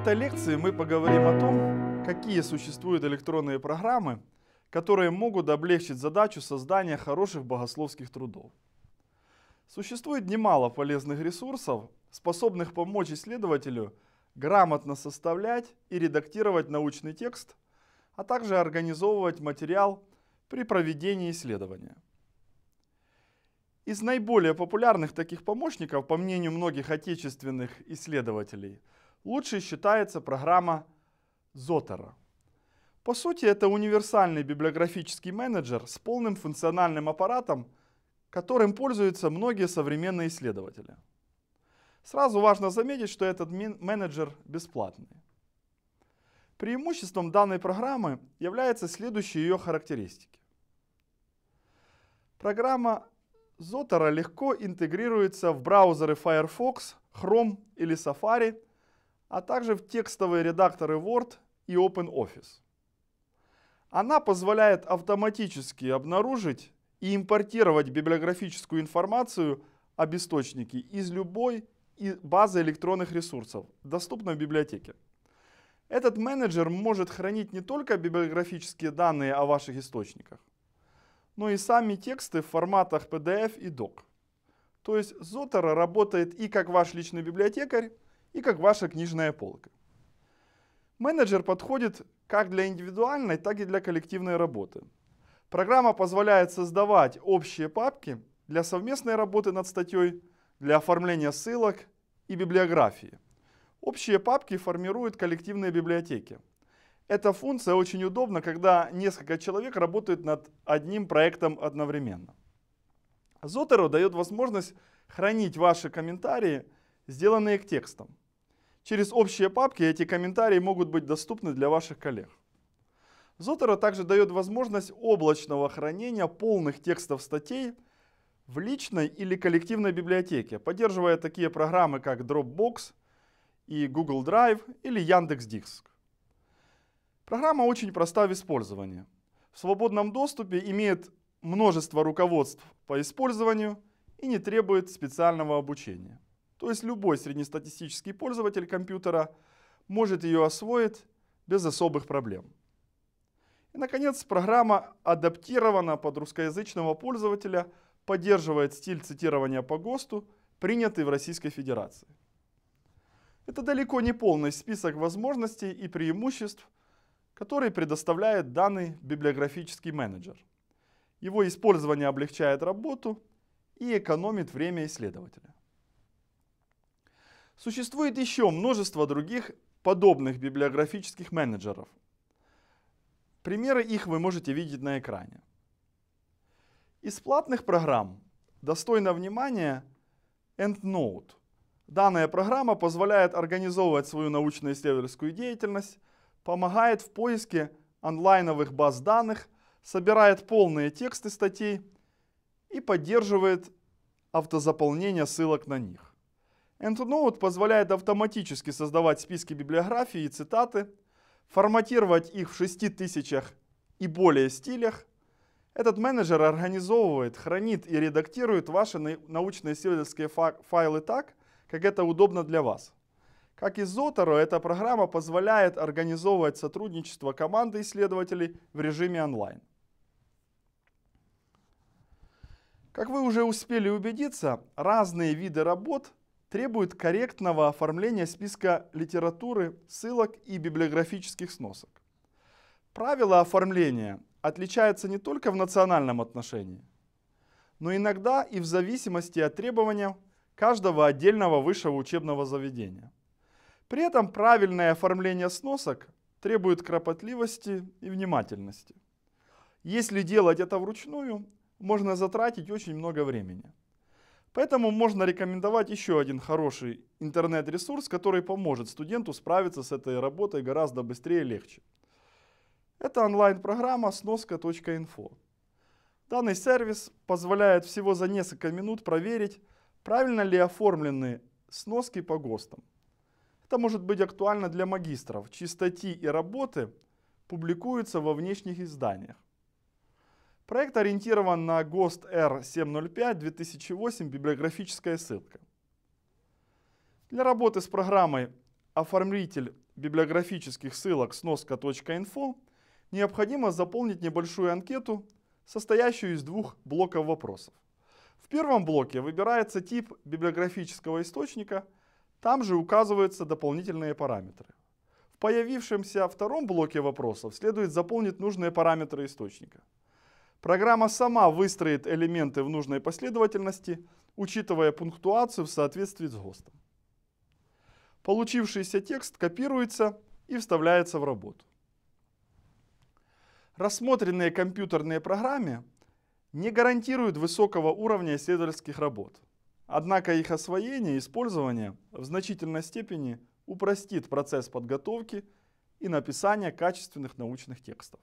этой лекции мы поговорим о том, какие существуют электронные программы, которые могут облегчить задачу создания хороших богословских трудов. Существует немало полезных ресурсов, способных помочь исследователю грамотно составлять и редактировать научный текст, а также организовывать материал при проведении исследования. Из наиболее популярных таких помощников, по мнению многих отечественных исследователей – лучшей считается программа Zotero. По сути, это универсальный библиографический менеджер с полным функциональным аппаратом, которым пользуются многие современные исследователи. Сразу важно заметить, что этот менеджер бесплатный. Преимуществом данной программы является следующие ее характеристики. Программа Zotero легко интегрируется в браузеры Firefox, Chrome или Safari – а также в текстовые редакторы Word и OpenOffice. Она позволяет автоматически обнаружить и импортировать библиографическую информацию об источнике из любой базы электронных ресурсов, доступной в библиотеке. Этот менеджер может хранить не только библиографические данные о ваших источниках, но и сами тексты в форматах PDF и DOC. То есть Zotero работает и как ваш личный библиотекарь, и как ваша книжная полка. Менеджер подходит как для индивидуальной, так и для коллективной работы. Программа позволяет создавать общие папки для совместной работы над статьей, для оформления ссылок и библиографии. Общие папки формируют коллективные библиотеки. Эта функция очень удобна, когда несколько человек работают над одним проектом одновременно. Zotero дает возможность хранить ваши комментарии, сделанные к текстам. Через общие папки эти комментарии могут быть доступны для ваших коллег. Zotero также дает возможность облачного хранения полных текстов статей в личной или коллективной библиотеке, поддерживая такие программы, как Dropbox и Google Drive или Яндекс.Диск. Программа очень проста в использовании. В свободном доступе имеет множество руководств по использованию и не требует специального обучения. То есть любой среднестатистический пользователь компьютера может ее освоить без особых проблем. И, наконец, программа адаптирована под русскоязычного пользователя, поддерживает стиль цитирования по ГОСТу, принятый в Российской Федерации. Это далеко не полный список возможностей и преимуществ, которые предоставляет данный библиографический менеджер. Его использование облегчает работу и экономит время исследователя. Существует еще множество других подобных библиографических менеджеров. Примеры их вы можете видеть на экране. Из платных программ достойно внимания EndNote. Данная программа позволяет организовывать свою научно-исследовательскую деятельность, помогает в поиске онлайновых баз данных, собирает полные тексты статей и поддерживает автозаполнение ссылок на них. EndNote позволяет автоматически создавать списки библиографии и цитаты, форматировать их в 6000 и более стилях. Этот менеджер организовывает, хранит и редактирует ваши научно-исследовательские файлы так, как это удобно для вас. Как и Zotero, эта программа позволяет организовывать сотрудничество команды исследователей в режиме онлайн. Как вы уже успели убедиться, разные виды работ требует корректного оформления списка литературы, ссылок и библиографических сносок. Правила оформления отличаются не только в национальном отношении, но иногда и в зависимости от требований каждого отдельного высшего учебного заведения. При этом правильное оформление сносок требует кропотливости и внимательности. Если делать это вручную, можно затратить очень много времени. Поэтому можно рекомендовать еще один хороший интернет-ресурс, который поможет студенту справиться с этой работой гораздо быстрее и легче. Это онлайн-программа сноска.инфо. Данный сервис позволяет всего за несколько минут проверить, правильно ли оформлены сноски по ГОСТам. Это может быть актуально для магистров, чьи статьи и работы публикуются во внешних изданиях. Проект ориентирован на ГОСТ R705-2008 «Библиографическая ссылка». Для работы с программой «Оформитель библиографических ссылок сноска.инфо» необходимо заполнить небольшую анкету, состоящую из двух блоков вопросов. В первом блоке выбирается тип библиографического источника, там же указываются дополнительные параметры. В появившемся втором блоке вопросов следует заполнить нужные параметры источника – Программа сама выстроит элементы в нужной последовательности, учитывая пунктуацию в соответствии с ГОСТом. Получившийся текст копируется и вставляется в работу. Рассмотренные компьютерные программы не гарантируют высокого уровня исследовательских работ. Однако их освоение и использование в значительной степени упростит процесс подготовки и написания качественных научных текстов.